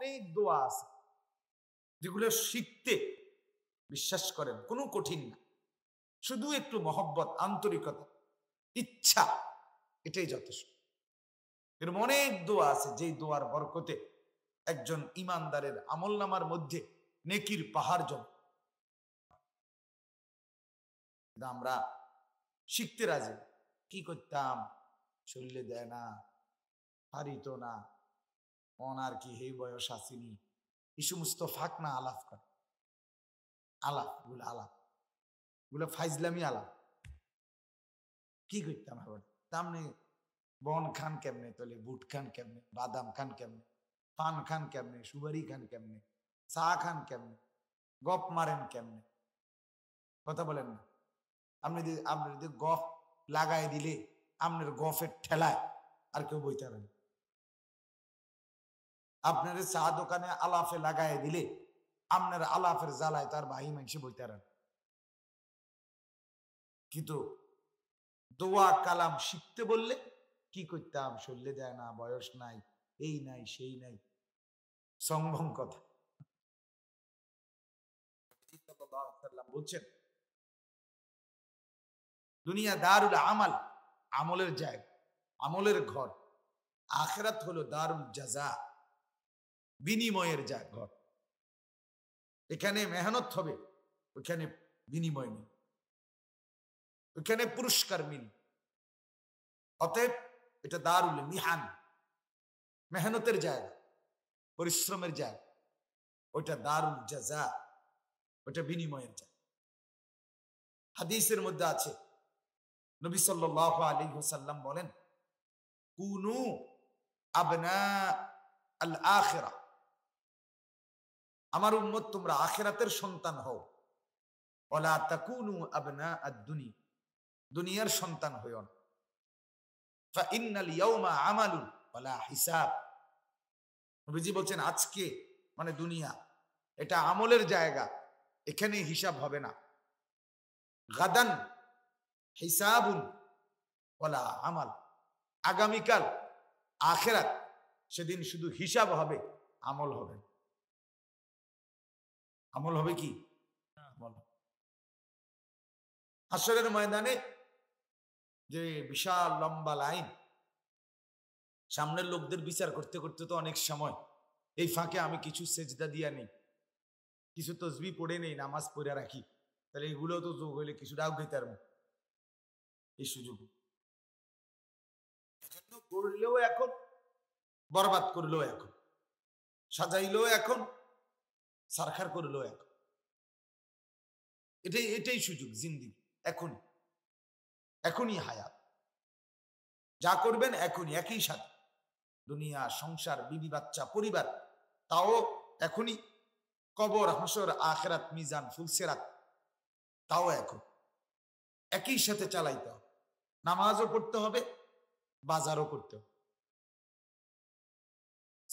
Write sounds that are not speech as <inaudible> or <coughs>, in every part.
অনেক দোয়া আছে যেগুলো শিখতে বিশ্বাস করেন কোনো কঠিন না শুধু একটু মহব্বত আন্তরিকতা ইচ্ছা এটাই যথেষ্ট এরকম অনেক দোয়া আছে যেই দোয়ার বরকতে একজন ইমানদারের আমল নামার মধ্যে নেকির পাহাড় জম আমরা শিখতে রাজি কি করতাম শরীরে দেয় না হারিত না ওনার কি সেই বয়স আসিনি ইসু সমস্ত ফাঁক না আলাপ করে আলাপ গুলো আলাপ গুলো ফাইজলামি আলাপ কি করতাম আবার তামনে বন খান কেমনে তলে বুট খান কেমনে বাদাম খান কেমনে পান খান কেমনে সুবারি খান কেমনে চা খান কেমনে গপ মারেন কেমনে কথা বলেন না আপনি যদি আপনি যদি গফ লাগাই দিলে আপনার গফের ঠেলায় আর কেউ বইতে পারেন আপনার চা দোকানে আলাফে লাগাই দিলে আপনার আলাফের জ্বালায় তার বাহি মানুষে বইতারেন কিন্তু দোয়া কালাম শিখতে বললে কি করতাম শরীরে দেয় না বয়স নাই এই নাই সেই নাই সম্ভম কথা বলছেন দুনিয়া দারুল আমাল আমলের জায়গা আমলের ঘর আখেরাত হলো দারুল জাজা বিনিময়ের যা ঘর এখানে মেহনত হবে ওখানে বিনিময় নেই ওখানে পুরস্কার মিল অতএব এটা দারুল মিহান মেহনতের জায়গা পরিশ্রমের জায়গা ওটা দারুল যা যা ওটা বিনিময়ের যা হাদিসের মধ্যে আছে নবী সাল আলী হোসাল্লাম বলেন কুনু আবনা আল আখেরা আমার উম্মত তোমরা আখেরাতের সন্তান হও ওলা তাকুনু আবনা আদুনি দুনিয়ার সন্তান হইও না ফা ইন্নাল ইয়াউমা আমালুন হিসাব নবীজি বলছেন আজকে মানে দুনিয়া এটা আমলের জায়গা এখানে হিসাব হবে না গাদান হিসাবুন ওলা আমাল আগামীকাল আখেরাত সেদিন শুধু হিসাব হবে আমল হবে না আমল হবে কি হ্যাঁ। আসরের ময়দানে যে বিশাল লম্বা লাইন সামনের লোকদের বিচার করতে করতে তো অনেক সময় এই ফাঁকে আমি কিছু সেজদা দিয়া নেই কিছু তসবি পড়ে নেই নামাজ পড়ে রাখি তাহলে এগুলো তো যোগ হইলে কিছু আগে এই সুযোগ করলেও এখন বরবাদ করলেও এখন সাজাইলেও এখন সারখার করে লো এখন এটাই এটাই সুযোগ জিন্দিগি এখনই এখনই হায়াত যা করবেন এখনই একই সাথে দুনিয়া সংসার বিবি বাচ্চা পরিবার তাও এখনই কবর হাসর আখেরাত মিজান ফুলসেরাত তাও এখন একই সাথে চালাইতে হবে নামাজও পড়তে হবে বাজারও করতে হবে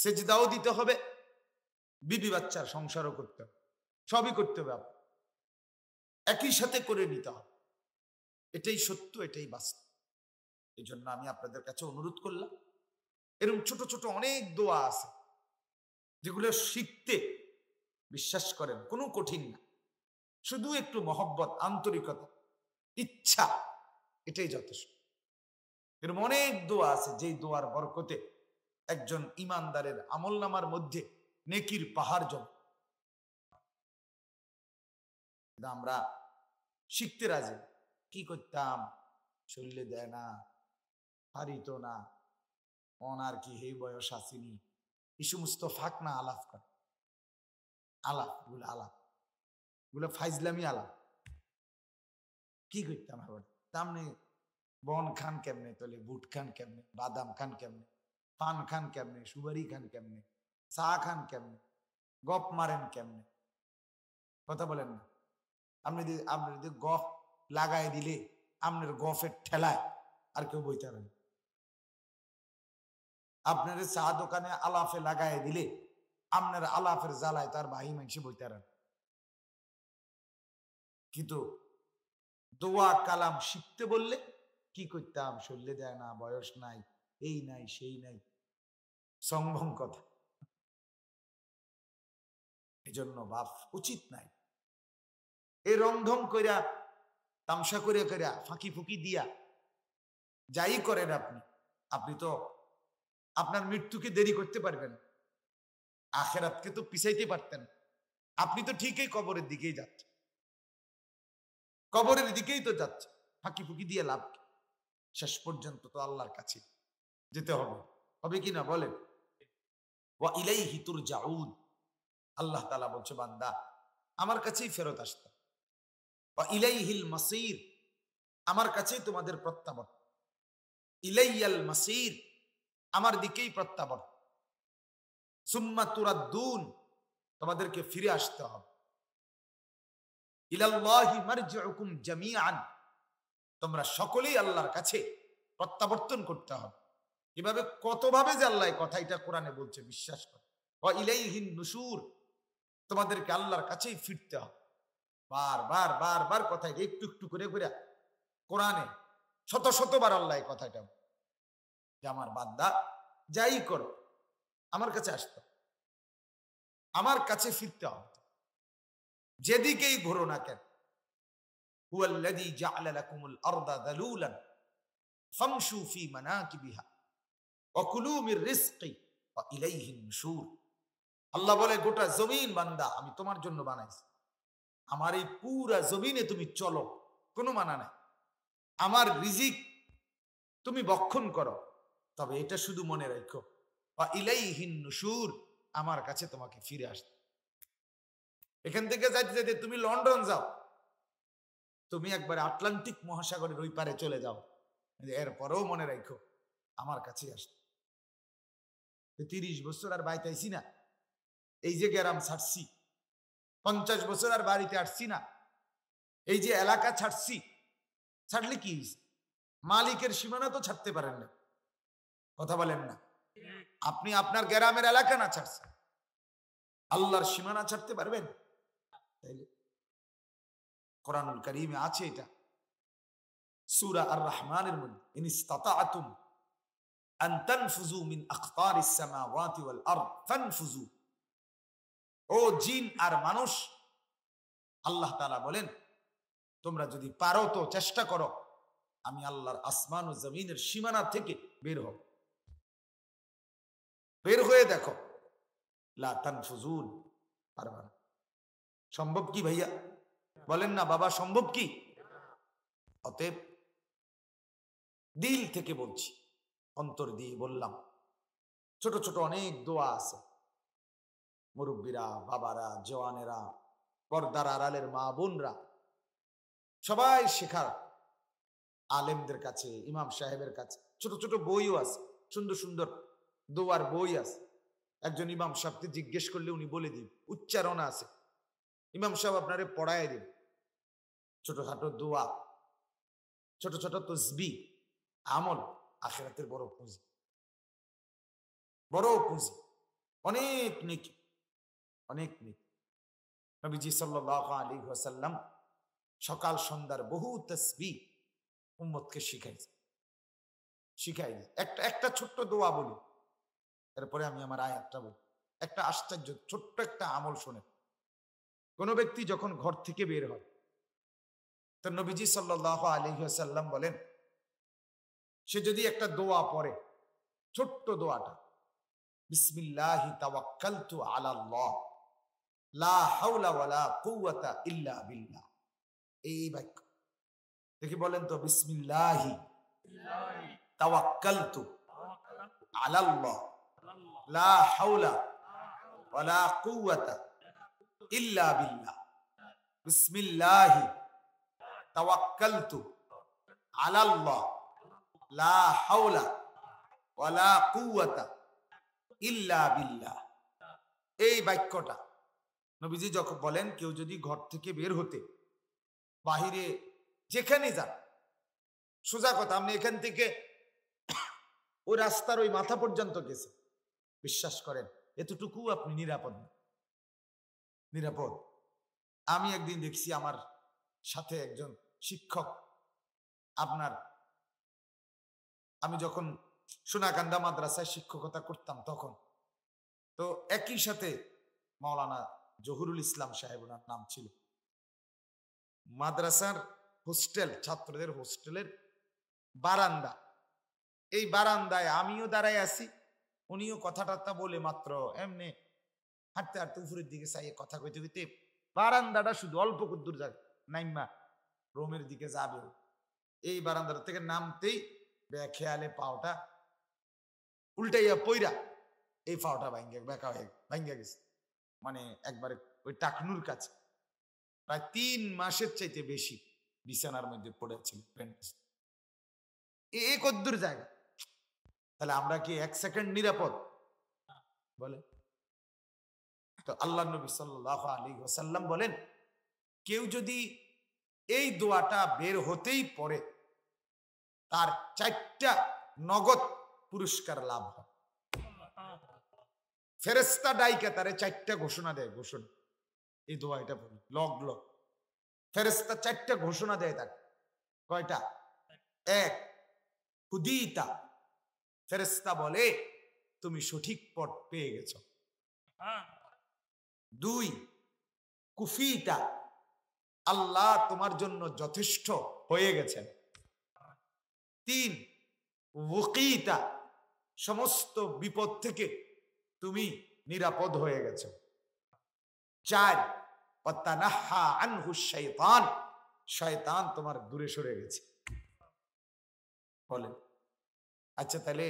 সেজদাও দিতে হবে বিবি বাচ্চার সংসারও করতে হবে সবই করতে হবে একই সাথে করে নিতে হবে এটাই সত্য এটাই বাস্তব এই জন্য আমি আপনাদের কাছে অনুরোধ করলাম এরকম ছোট ছোট অনেক দোয়া আছে যেগুলো শিখতে বিশ্বাস করেন কোনো কঠিন না শুধু একটু মহব্বত আন্তরিকতা ইচ্ছা এটাই যথেষ্ট এরকম অনেক দোয়া আছে যেই দোয়ার বরকতে একজন ইমানদারের আমল নামার মধ্যে নেকির পাহাড় জম আমরা শিখতে রাজি কি করতাম চললে দেয় না হারিত না অন আর কি হে বয়স আসিনি এই সমস্ত ফাঁক না আলাপ কর আলাপ গুলো আলাপ গুলো ফাইজলামি আলাপ কি করতাম আবার তামনি মানে বন খান কেমনে তোলে বুট খান কেমনে বাদাম খান কেমনে পান খান কেমনে সুবারি খান কেমনে চা খান কেমনে গপ মারেন কেমনে কথা বলেন না আপনি যদি আপনি যদি গফ লাগাই দিলে আপনার গফের ঠেলায় আর কেউ বইতে পারেন আপনার চা দোকানে আলাফে লাগাই দিলে আপনার আলাফের জ্বালায় তার বাহি মানুষে বইতে পারেন কিন্তু দোয়া কালাম শিখতে বললে কি করতাম শরীরে দেয় না বয়স নাই এই নাই সেই নাই সম্ভব কথা এজন্য বাপ উচিত নাই এ রংঢং কইরা তামসা করে কইরা ফাঁকি ফুঁকি দিয়া যাই করেন আপনি আপনি তো আপনার মৃত্যুকে দেরি করতে পারবেন আখেরাতকে তো পিছাইতে পারতেন আপনি তো ঠিকই কবরের দিকেই যাচ্ছেন কবরের দিকেই তো যাচ্ছে ফাঁকি ফুঁকি দিয়ে লাভ কি শেষ পর্যন্ত তো আল্লাহর কাছে যেতে হবে হবে কি না বলেন ওয়া ইলাইহি তুরজাউন আল্লাহ তালা বলছে বান্দা আমার কাছেই ফেরত আসতে ইলাইহিল মাসির আমার কাছেই তোমাদের প্রত্যাবর্তন ইলাইয়াল মাসির আমার দিকেই প্রত্যাবর্তন সুম্মা তুরাদ্দুন তোমাদেরকে ফিরে আসতে হবে ইলাল্লাহি মারজিউকুম জামিআন তোমরা সকলেই আল্লাহর কাছে প্রত্যাবর্তন করতে হবে এভাবে কতভাবে যে আল্লাহ কথা এটা কোরআনে বলছে বিশ্বাস করো ইলাইহিন নুসুর তোমাদেরকে আল্লাহর কাছেই ফিরতে হবে বারবার বারবার কথা একটু একটু করে করে কোরআনে শত শতবার আল্লাহ কথাটা যে আমার বান্দা যাই করো আমার কাছে আসতো আমার কাছে ফিরতে হবে যেদিকেই ঘোরো না কেন ফামশু ফি মানাকিবিহা ওয়া কুলু মির রিজকি ওয়া ইলাইহি আল্লাহ বলে গোটা জমিন বান্দা আমি তোমার জন্য বানাইছি আমার এই পুরা জমিনে তুমি চলো কোনো মানা নাই আমার রিজিক তুমি বক্ষণ করো তবে এটা শুধু মনে রাখো বা ইলাইহীন সুর আমার কাছে তোমাকে ফিরে আসতে এখান থেকে যাইতে যাইতে তুমি লন্ডন যাও তুমি একবার আটলান্টিক মহাসাগরের ওই পারে চলে যাও এরপরেও মনে রাখো আমার কাছে আসতে তিরিশ বছর আর বাইতাইছি না এই যে গ্রাম ছাড়ছি পঞ্চাশ বছর আর বাড়িতে আসছি না এই যে এলাকা ছাড়ছি ছাড়লে কি মালিকের সীমানা তো ছাড়তে পারেন না কথা বলেন না আপনি আপনার গ্রামের এলাকা না ছাড়ছেন আল্লাহর সীমানা ছাড়তে পারবেন কোরআনুল করিমে আছে এটা সুরা আর রহমানের মধ্যে ইনিস্তাতা আতুম أن تنفذوا من أقطار السماوات والأرض فانفذوا ও জিন আর মানুষ আল্লাহ তালা বলেন তোমরা যদি পারো তো চেষ্টা করো আমি আল্লাহর আসমান ও জমিনের সীমানা থেকে বের হব বের হয়ে দেখো সম্ভব কি ভাইয়া বলেন না বাবা সম্ভব কি অতএব দিল থেকে বলছি অন্তর দিয়ে বললাম ছোট ছোট অনেক দোয়া আছে মুরব্বীরা বাবারা জওয়ানেরা পর্দার আড়ালের মা বোনরা সবাই শেখার আলেমদের কাছে ইমাম সাহেবের কাছে ছোট ছোট বইও আছে সুন্দর সুন্দর দোয়ার বই আছে একজন ইমাম সাহেবকে জিজ্ঞেস করলে উনি বলে দিন উচ্চারণ আছে ইমাম সাহেব আপনারে পড়ায় দিন ছোটখাটো দোয়া ছোট ছোট তসবি আমল আখেরাতের বড় পুঁজি বড় পুঁজি অনেক নেকি অনেক মৃত্যু নবীজি সাল্লাহ আলী হাসাল্লাম সকাল সন্ধ্যার বহু তসবি উম্মতকে শিখাই শিখাই একটা একটা ছোট্ট দোয়া বলি এরপরে আমি আমার আয়াতটা বলি একটা আশ্চর্য ছোট্ট একটা আমল শোনে কোনো ব্যক্তি যখন ঘর থেকে বের হয় তো নবীজি সাল্ল আলী আলহিহাসাল্লাম বলেন সে যদি একটা দোয়া পড়ে ছোট্ট দোয়াটা বিসমিল্লাহি তাওয়াক্কালতু আলাল্লাহ লা হাওলা ওয়ালা কুওয়াতা ইল্লা বিল্লাহ এই বাক্য দেখি বলেন তো বিসমিল্লাহি তাওয়াক্কালতু আলাল্লাহ লা হাওলা ওয়ালা কুওয়াতা ইল্লা বিল্লাহ বিসমিল্লাহি তাওয়াক্কালতু আলাল্লাহ লা হাওলা ওয়ালা কুওয়াতা ইল্লা বিল্লাহ এই বাক্যটা নবীজি যখন বলেন কেউ যদি ঘর থেকে বের হতে বাহিরে যেখানে যান সোজা কথা আপনি এখান থেকে <coughs> ওই রাস্তার ওই মাথা পর্যন্ত গেছে বিশ্বাস করেন এতটুকু আপনি নিরাপদ নিরাপদ আমি একদিন দেখছি আমার সাথে একজন শিক্ষক আপনার আমি যখন সোনাকান্দা মাদ্রাসায় শিক্ষকতা করতাম তখন তো একই সাথে মাওলানা জহুরুল ইসলাম সাহেব ওনার নাম ছিল মাদ্রাসার হোস্টেল ছাত্রদের হোস্টেলের বারান্দা এই বারান্দায় আমিও দাঁড়াই আছি উনিও কথাটা বলে মাত্র এমনি হাঁটতে হাঁটতে উপরের দিকে চাইয়ে কথা কইতে কইতে বারান্দাটা শুধু অল্প দূর যাবে নাইমা রোমের দিকে যাবে এই বারান্দাটা থেকে নামতেই খেয়ালে পাওটা উল্টাইয়া পইরা এই পাওটা ভাঙ্গে বেঁকা হয়ে ভাঙ্গা গেছে মানে একবারে ওই টাকনুর কাছে প্রায় তিন মাসের চাইতে বেশি বিছানার মধ্যে পড়েছিল প্যান্ট এ কদ্দুর জায়গা তাহলে আমরা কি এক সেকেন্ড নিরাপদ বলে তো আল্লাহ নবী সাল্লাহ আলী ওসাল্লাম বলেন কেউ যদি এই দোয়াটা বের হতেই পড়ে তার চারটা নগদ পুরস্কার লাভ হয় ফেরেস্তা ডাইকে তারে চারটা ঘোষণা দেয় ঘোষণা এই দোয়া এটা বলি লগ লগ ফেরেস্তা চারটা ঘোষণা দেয় তাকে কয়টা এক হুদিতা ফেরেস্তা বলে তুমি সঠিক পথ পেয়ে গেছ হ্যাঁ। দুই কুফিটা আল্লাহ তোমার জন্য যথেষ্ট হয়ে গেছেন তিন ওকিতা সমস্ত বিপদ থেকে তুমি নিরাপদ হয়ে গেছো চার শয়তান শয়তান তোমার দূরে সরে গেছে বলেন আচ্ছা তাহলে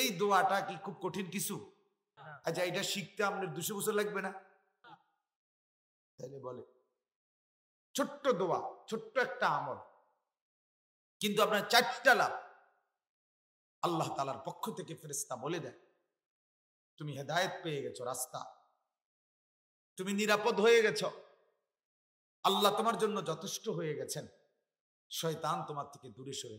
এই দোয়াটা কি খুব কঠিন কিছু আচ্ছা এটা শিখতে আপনার দুশো বছর লাগবে না তাহলে বলে ছোট্ট দোয়া ছোট্ট একটা আমল কিন্তু আপনার চারটা লাভ আল্লাহ তালার পক্ষ থেকে ফেরেস্তা বলে দেয় তুমি হেদায়ত পেয়ে গেছো রাস্তা তুমি নিরাপদ হয়ে গেছ আল্লাহ তোমার জন্য যথেষ্ট হয়ে গেছেন শয়তান তোমার থেকে দূরে সরে